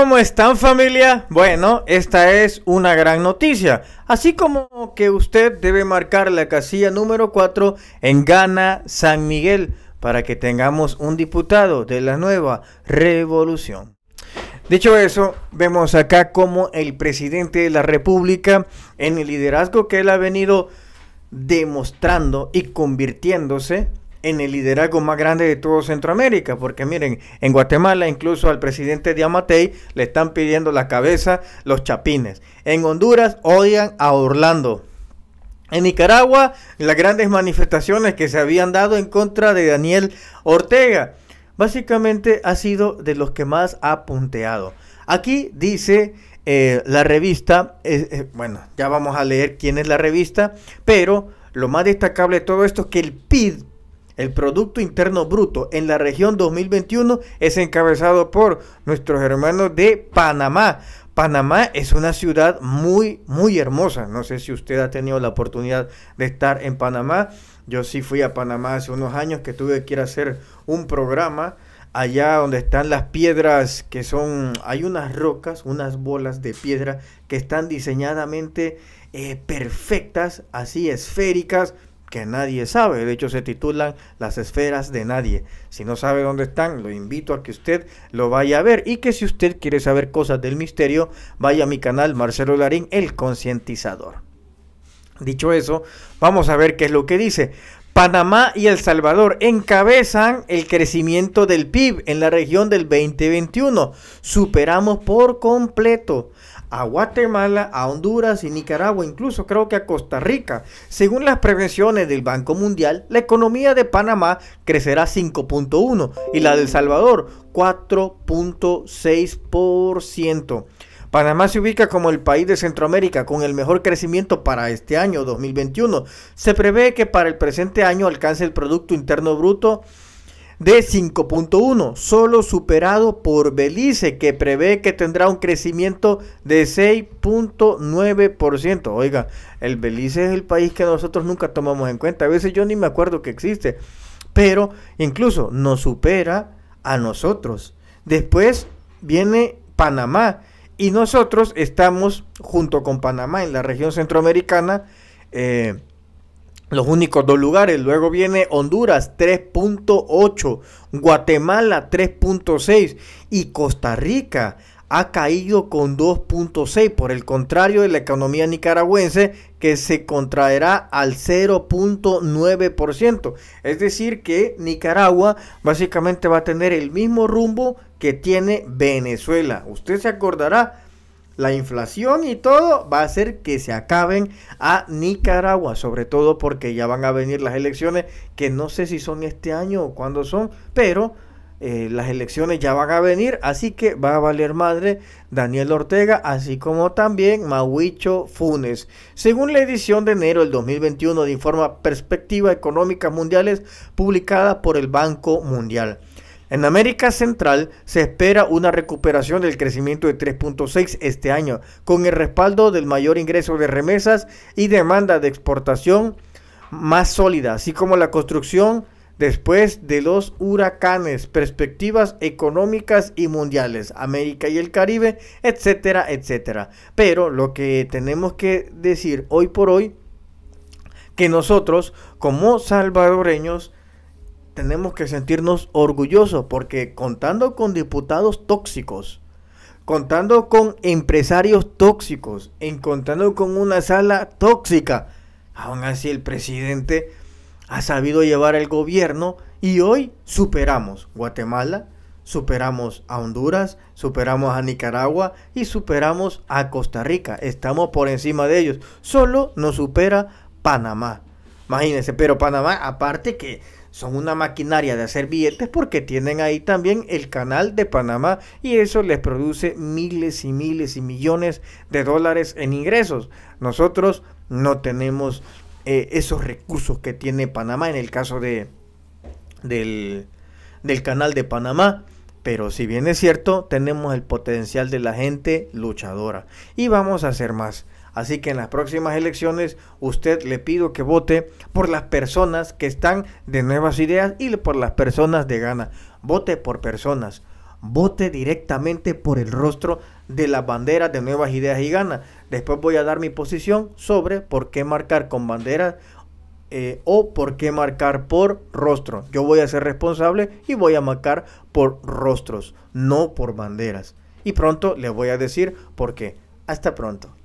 ¿Cómo están familia? Bueno, esta es una gran noticia. Así como que usted debe marcar la casilla número 4 en Gana San Miguel, para que tengamos un diputado de la nueva revolución. Dicho eso, vemos acá como el presidente de la República, en el liderazgo que él ha venido demostrando y convirtiéndose, en el liderazgo más grande de todo Centroamérica, porque miren, en Guatemala incluso al presidente Diamatei le están pidiendo la cabeza los chapines. En Honduras odian a Orlando. En Nicaragua, las grandes manifestaciones que se habían dado en contra de Daniel Ortega, básicamente ha sido de los que más ha punteado. Aquí dice eh, la revista, eh, eh, bueno, ya vamos a leer quién es la revista, pero lo más destacable de todo esto es que el PID el Producto Interno Bruto en la región 2021 es encabezado por nuestros hermanos de Panamá. Panamá es una ciudad muy, muy hermosa. No sé si usted ha tenido la oportunidad de estar en Panamá. Yo sí fui a Panamá hace unos años que tuve que ir a hacer un programa allá donde están las piedras que son, hay unas rocas, unas bolas de piedra que están diseñadamente eh, perfectas, así esféricas, que nadie sabe. De hecho, se titulan Las esferas de nadie. Si no sabe dónde están, lo invito a que usted lo vaya a ver. Y que si usted quiere saber cosas del misterio, vaya a mi canal Marcelo Larín, el concientizador. Dicho eso, vamos a ver qué es lo que dice. Panamá y El Salvador encabezan el crecimiento del PIB en la región del 2021. Superamos por completo a Guatemala, a Honduras y Nicaragua, incluso creo que a Costa Rica. Según las prevenciones del Banco Mundial, la economía de Panamá crecerá 5.1 y la del Salvador 4.6%. Panamá se ubica como el país de Centroamérica con el mejor crecimiento para este año 2021. Se prevé que para el presente año alcance el Producto Interno Bruto de 5.1, solo superado por Belice, que prevé que tendrá un crecimiento de 6.9%. Oiga, el Belice es el país que nosotros nunca tomamos en cuenta. A veces yo ni me acuerdo que existe, pero incluso nos supera a nosotros. Después viene Panamá y nosotros estamos junto con Panamá en la región centroamericana. Eh, los únicos dos lugares. Luego viene Honduras 3.8, Guatemala 3.6 y Costa Rica ha caído con 2.6, por el contrario de la economía nicaragüense que se contraerá al 0.9%. Es decir, que Nicaragua básicamente va a tener el mismo rumbo que tiene Venezuela. Usted se acordará la inflación y todo va a hacer que se acaben a Nicaragua, sobre todo porque ya van a venir las elecciones, que no sé si son este año o cuándo son, pero eh, las elecciones ya van a venir, así que va a valer madre Daniel Ortega, así como también Mauicho Funes. Según la edición de enero del 2021 de Informa Perspectiva Económica Mundiales, publicada por el Banco Mundial. En América Central se espera una recuperación del crecimiento de 3.6 este año, con el respaldo del mayor ingreso de remesas y demanda de exportación más sólida, así como la construcción después de los huracanes, perspectivas económicas y mundiales, América y el Caribe, etcétera, etcétera. Pero lo que tenemos que decir hoy por hoy, que nosotros como salvadoreños, tenemos que sentirnos orgullosos porque contando con diputados tóxicos, contando con empresarios tóxicos, contando con una sala tóxica, aún así el presidente ha sabido llevar el gobierno y hoy superamos Guatemala, superamos a Honduras, superamos a Nicaragua y superamos a Costa Rica. Estamos por encima de ellos. Solo nos supera Panamá. Imagínense, pero Panamá aparte que son una maquinaria de hacer billetes porque tienen ahí también el canal de Panamá y eso les produce miles y miles y millones de dólares en ingresos. Nosotros no tenemos eh, esos recursos que tiene Panamá en el caso de, del canal de Panamá. Pero si bien es cierto, tenemos el potencial de la gente luchadora y vamos a hacer más. Así que en las próximas elecciones usted le pido que vote por las personas que están de nuevas ideas y por las personas de gana. Vote por personas. Vote directamente por el rostro de la bandera de nuevas ideas y gana. Después voy a dar mi posición sobre por qué marcar con banderas eh, o por qué marcar por rostro. Yo voy a ser responsable y voy a marcar por rostros, no por banderas. Y pronto le voy a decir por qué. Hasta pronto.